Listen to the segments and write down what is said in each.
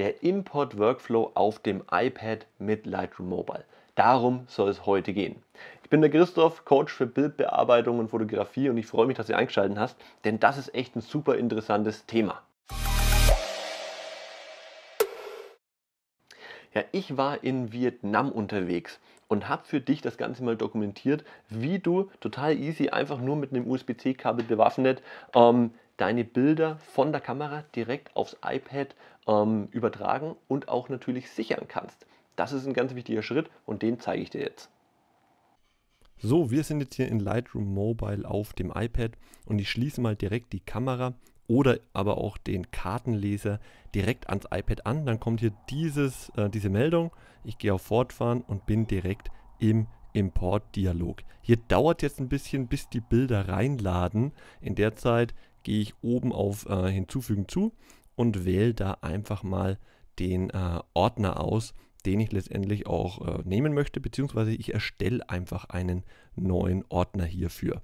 der Import-Workflow auf dem iPad mit Lightroom Mobile. Darum soll es heute gehen. Ich bin der Christoph, Coach für Bildbearbeitung und Fotografie und ich freue mich, dass du eingeschaltet hast, denn das ist echt ein super interessantes Thema. Ja, ich war in Vietnam unterwegs und habe für dich das Ganze mal dokumentiert, wie du total easy einfach nur mit einem USB-C-Kabel bewaffnet ähm, deine Bilder von der Kamera direkt aufs iPad ähm, übertragen und auch natürlich sichern kannst. Das ist ein ganz wichtiger Schritt und den zeige ich dir jetzt. So, wir sind jetzt hier in Lightroom Mobile auf dem iPad und ich schließe mal direkt die Kamera oder aber auch den Kartenleser direkt ans iPad an. Dann kommt hier dieses, äh, diese Meldung. Ich gehe auf Fortfahren und bin direkt im Import-Dialog. Hier dauert jetzt ein bisschen, bis die Bilder reinladen. In der Zeit gehe ich oben auf äh, Hinzufügen zu und wähle da einfach mal den äh, Ordner aus, den ich letztendlich auch äh, nehmen möchte, beziehungsweise ich erstelle einfach einen neuen Ordner hierfür.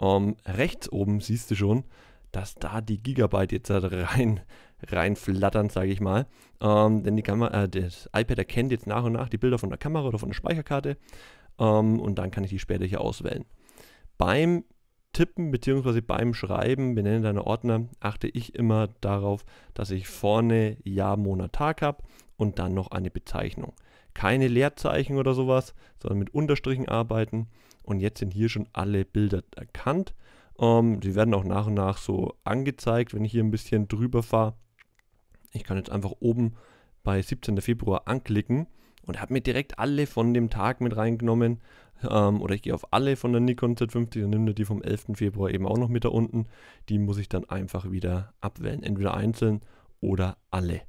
Ähm, rechts oben siehst du schon, dass da die Gigabyte jetzt halt rein, flattern, sage ich mal. Ähm, denn die Kamera, äh, das iPad erkennt jetzt nach und nach die Bilder von der Kamera oder von der Speicherkarte ähm, und dann kann ich die später hier auswählen. Beim Tippen bzw. beim Schreiben, benenne deine Ordner, achte ich immer darauf, dass ich vorne Jahr, Monat, Tag habe und dann noch eine Bezeichnung. Keine Leerzeichen oder sowas, sondern mit Unterstrichen arbeiten. Und jetzt sind hier schon alle Bilder erkannt. Ähm, die werden auch nach und nach so angezeigt, wenn ich hier ein bisschen drüber fahre. Ich kann jetzt einfach oben bei 17. Februar anklicken und habe mir direkt alle von dem Tag mit reingenommen. Ähm, oder ich gehe auf alle von der Nikon Z50 und nehme die vom 11. Februar eben auch noch mit da unten. Die muss ich dann einfach wieder abwählen. Entweder einzeln oder alle.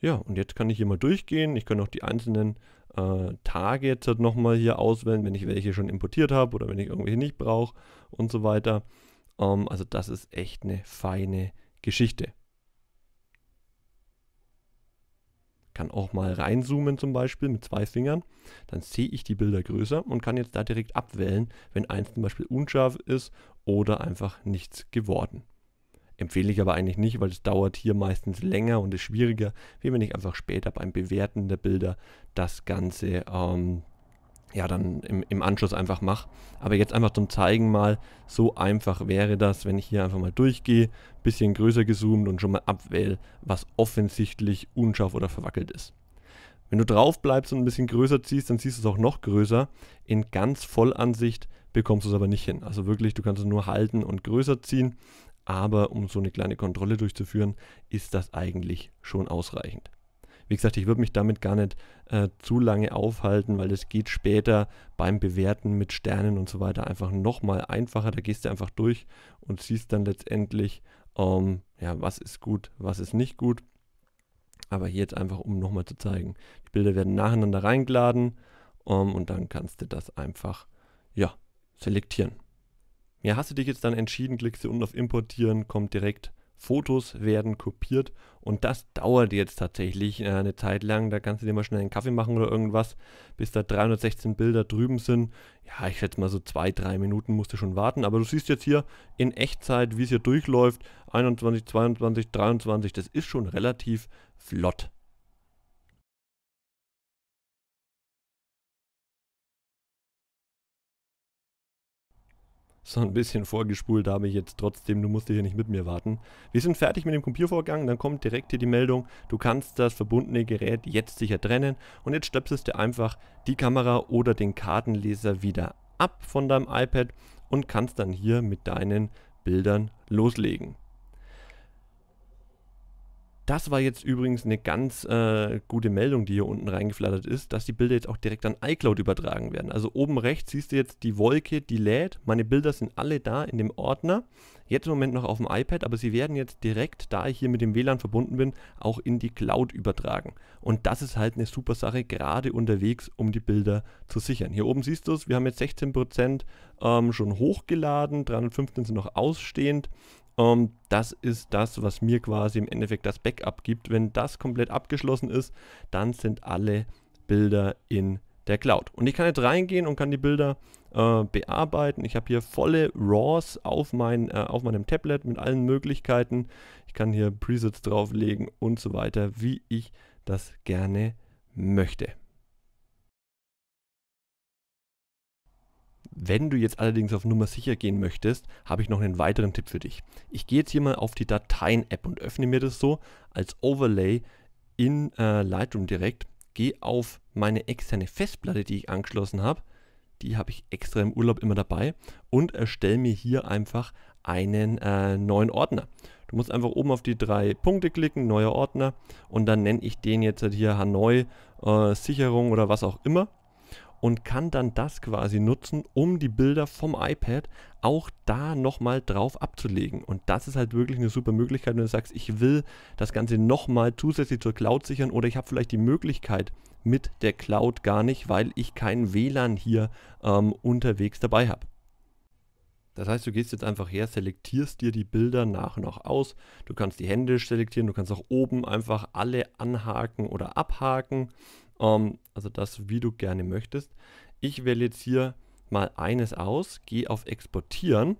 Ja, und jetzt kann ich hier mal durchgehen. Ich kann auch die einzelnen äh, Tage jetzt halt nochmal hier auswählen, wenn ich welche schon importiert habe oder wenn ich irgendwelche nicht brauche und so weiter. Ähm, also das ist echt eine feine Geschichte. kann auch mal reinzoomen zum Beispiel mit zwei Fingern. Dann sehe ich die Bilder größer und kann jetzt da direkt abwählen, wenn eins zum Beispiel unscharf ist oder einfach nichts geworden. Empfehle ich aber eigentlich nicht, weil es dauert hier meistens länger und ist schwieriger, wie wenn ich einfach später beim Bewerten der Bilder das Ganze ähm, ja, dann im, im Anschluss einfach mache. Aber jetzt einfach zum Zeigen mal, so einfach wäre das, wenn ich hier einfach mal durchgehe, bisschen größer gezoomt und schon mal abwähle, was offensichtlich unscharf oder verwackelt ist. Wenn du drauf bleibst und ein bisschen größer ziehst, dann siehst du es auch noch größer. In ganz Vollansicht bekommst du es aber nicht hin. Also wirklich, du kannst es nur halten und größer ziehen. Aber um so eine kleine Kontrolle durchzuführen, ist das eigentlich schon ausreichend. Wie gesagt, ich würde mich damit gar nicht äh, zu lange aufhalten, weil das geht später beim Bewerten mit Sternen und so weiter einfach nochmal einfacher. Da gehst du einfach durch und siehst dann letztendlich, ähm, ja, was ist gut, was ist nicht gut. Aber hier jetzt einfach, um nochmal zu zeigen. Die Bilder werden nacheinander reingeladen ähm, und dann kannst du das einfach, ja, selektieren. Ja, hast du dich jetzt dann entschieden, klickst du unten auf Importieren, kommt direkt Fotos werden kopiert und das dauert jetzt tatsächlich äh, eine Zeit lang. Da kannst du dir mal schnell einen Kaffee machen oder irgendwas, bis da 316 Bilder drüben sind. Ja, ich schätze mal so zwei, drei Minuten musst du schon warten. Aber du siehst jetzt hier in Echtzeit, wie es hier durchläuft. 21, 22, 23, das ist schon relativ flott. so ein bisschen vorgespult habe ich jetzt trotzdem, du musst hier nicht mit mir warten. Wir sind fertig mit dem Kopiervorgang, dann kommt direkt hier die Meldung, du kannst das verbundene Gerät jetzt sicher trennen und jetzt stöpselst du einfach die Kamera oder den Kartenleser wieder ab von deinem iPad und kannst dann hier mit deinen Bildern loslegen. Das war jetzt übrigens eine ganz äh, gute Meldung, die hier unten reingeflattert ist, dass die Bilder jetzt auch direkt an iCloud übertragen werden. Also oben rechts siehst du jetzt die Wolke, die lädt. Meine Bilder sind alle da in dem Ordner. Jetzt im Moment noch auf dem iPad, aber sie werden jetzt direkt, da ich hier mit dem WLAN verbunden bin, auch in die Cloud übertragen. Und das ist halt eine super Sache, gerade unterwegs, um die Bilder zu sichern. Hier oben siehst du es, wir haben jetzt 16% ähm, schon hochgeladen, 315 sind noch ausstehend. Ähm, das ist das, was mir quasi im Endeffekt das Backup gibt. Wenn das komplett abgeschlossen ist, dann sind alle Bilder in der Cloud. Und ich kann jetzt reingehen und kann die Bilder äh, bearbeiten. Ich habe hier volle RAWs auf, mein, äh, auf meinem Tablet mit allen Möglichkeiten. Ich kann hier Presets drauflegen und so weiter, wie ich das gerne möchte. Wenn du jetzt allerdings auf Nummer sicher gehen möchtest, habe ich noch einen weiteren Tipp für dich. Ich gehe jetzt hier mal auf die Dateien-App und öffne mir das so als Overlay in äh, Lightroom direkt. Gehe auf meine externe Festplatte, die ich angeschlossen habe. Die habe ich extra im Urlaub immer dabei und erstelle mir hier einfach einen äh, neuen Ordner. Du musst einfach oben auf die drei Punkte klicken, neuer Ordner und dann nenne ich den jetzt halt hier Hanoi äh, Sicherung oder was auch immer und kann dann das quasi nutzen, um die Bilder vom iPad auch da nochmal drauf abzulegen. Und das ist halt wirklich eine super Möglichkeit, wenn du sagst, ich will das Ganze nochmal zusätzlich zur Cloud sichern oder ich habe vielleicht die Möglichkeit mit der Cloud gar nicht, weil ich kein WLAN hier ähm, unterwegs dabei habe. Das heißt, du gehst jetzt einfach her, selektierst dir die Bilder nach und nach aus. Du kannst die Hände selektieren, du kannst auch oben einfach alle anhaken oder abhaken. Ähm, also das, wie du gerne möchtest. Ich wähle jetzt hier mal eines aus, gehe auf Exportieren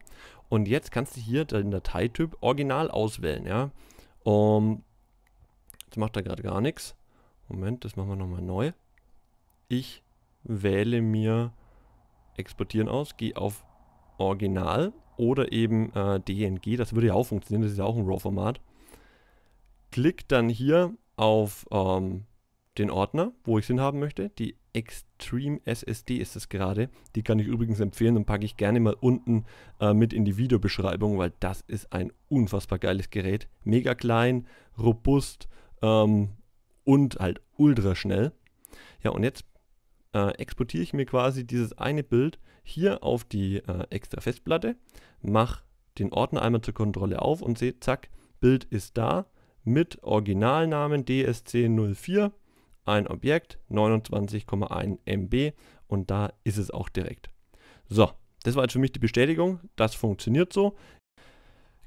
und jetzt kannst du hier den Dateityp Original auswählen. Ja? Um, jetzt macht er gerade gar nichts. Moment, das machen wir nochmal neu. Ich wähle mir Exportieren aus, gehe auf Original oder eben äh, DNG, das würde ja auch funktionieren, das ist ja auch ein RAW-Format. Klick dann hier auf ähm, den Ordner, wo ich es haben möchte. Die Extreme SSD ist es gerade. Die kann ich übrigens empfehlen und packe ich gerne mal unten äh, mit in die Videobeschreibung, weil das ist ein unfassbar geiles Gerät. Mega klein, robust ähm, und halt ultra schnell. Ja, und jetzt äh, exportiere ich mir quasi dieses eine Bild hier auf die äh, extra Festplatte, mache den Ordner einmal zur Kontrolle auf und sehe, zack, Bild ist da mit Originalnamen DSC04 ein Objekt, 29,1 MB und da ist es auch direkt. So, das war jetzt für mich die Bestätigung, das funktioniert so.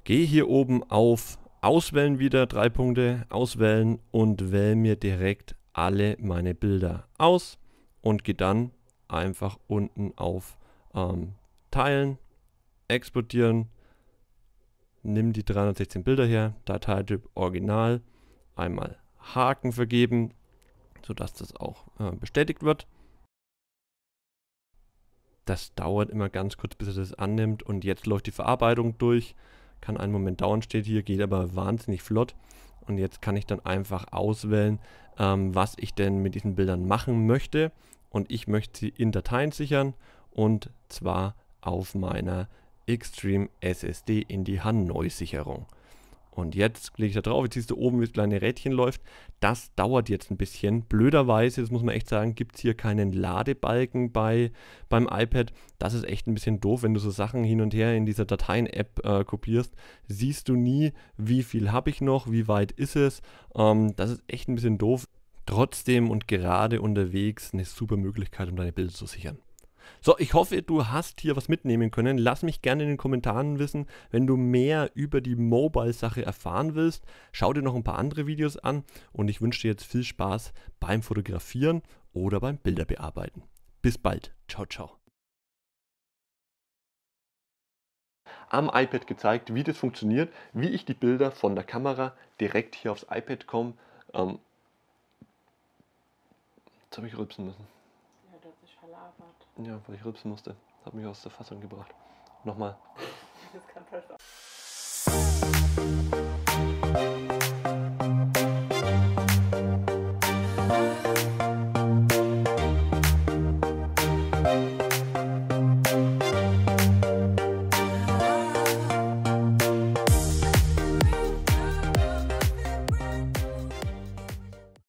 Gehe hier oben auf Auswählen wieder, drei Punkte, auswählen und wähle mir direkt alle meine Bilder aus und gehe dann einfach unten auf ähm, Teilen, Exportieren, nimm die 316 Bilder her, Dateityp Original, einmal Haken vergeben, sodass das auch äh, bestätigt wird. Das dauert immer ganz kurz, bis es das annimmt und jetzt läuft die Verarbeitung durch. Kann einen Moment dauern, steht hier, geht aber wahnsinnig flott. Und jetzt kann ich dann einfach auswählen, ähm, was ich denn mit diesen Bildern machen möchte. Und ich möchte sie in Dateien sichern und zwar auf meiner Extreme SSD in die hanoi sicherung und jetzt klicke ich da drauf, jetzt siehst du oben, wie das kleine Rädchen läuft. Das dauert jetzt ein bisschen. Blöderweise, das muss man echt sagen, gibt es hier keinen Ladebalken bei, beim iPad. Das ist echt ein bisschen doof, wenn du so Sachen hin und her in dieser Dateien-App äh, kopierst. Siehst du nie, wie viel habe ich noch, wie weit ist es. Ähm, das ist echt ein bisschen doof. Trotzdem und gerade unterwegs eine super Möglichkeit, um deine Bilder zu sichern. So, ich hoffe, du hast hier was mitnehmen können. Lass mich gerne in den Kommentaren wissen, wenn du mehr über die Mobile-Sache erfahren willst. Schau dir noch ein paar andere Videos an und ich wünsche dir jetzt viel Spaß beim Fotografieren oder beim Bilderbearbeiten. Bis bald. Ciao, ciao. am iPad gezeigt, wie das funktioniert, wie ich die Bilder von der Kamera direkt hier aufs iPad komme. Ähm, jetzt habe ich rülpsen müssen. Ja, weil ich rülpsen musste. Hat mich aus der Fassung gebracht. Nochmal. Das kann